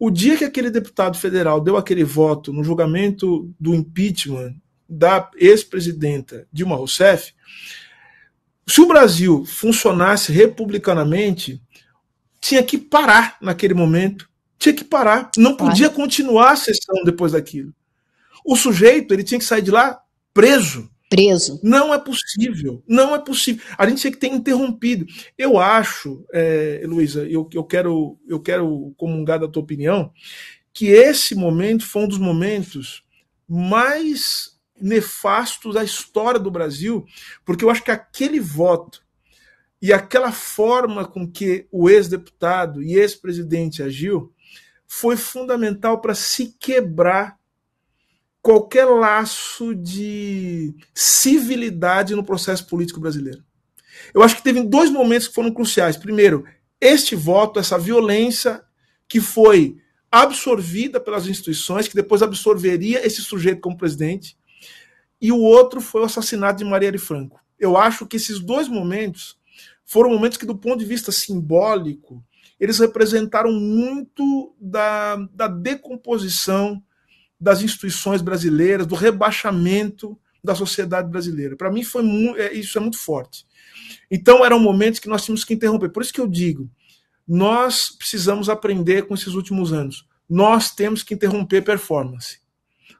O dia que aquele deputado federal deu aquele voto no julgamento do impeachment da ex-presidenta Dilma Rousseff, se o Brasil funcionasse republicanamente, tinha que parar naquele momento, tinha que parar, não podia continuar a sessão depois daquilo. O sujeito ele tinha que sair de lá preso preso. Não é possível, não é possível. A gente é tem que ter interrompido. Eu acho, é, Luísa, eu, eu, quero, eu quero comungar da tua opinião, que esse momento foi um dos momentos mais nefastos da história do Brasil, porque eu acho que aquele voto e aquela forma com que o ex-deputado e ex-presidente agiu foi fundamental para se quebrar qualquer laço de civilidade no processo político brasileiro. Eu acho que teve dois momentos que foram cruciais. Primeiro, este voto, essa violência que foi absorvida pelas instituições, que depois absorveria esse sujeito como presidente, e o outro foi o assassinato de Marielle Franco. Eu acho que esses dois momentos foram momentos que, do ponto de vista simbólico, eles representaram muito da, da decomposição das instituições brasileiras, do rebaixamento da sociedade brasileira. Para mim, foi é, isso é muito forte. Então, eram momentos que nós tínhamos que interromper. Por isso que eu digo, nós precisamos aprender com esses últimos anos. Nós temos que interromper performance.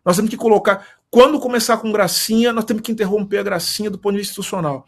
Nós temos que colocar. Quando começar com gracinha, nós temos que interromper a gracinha do ponto de vista institucional.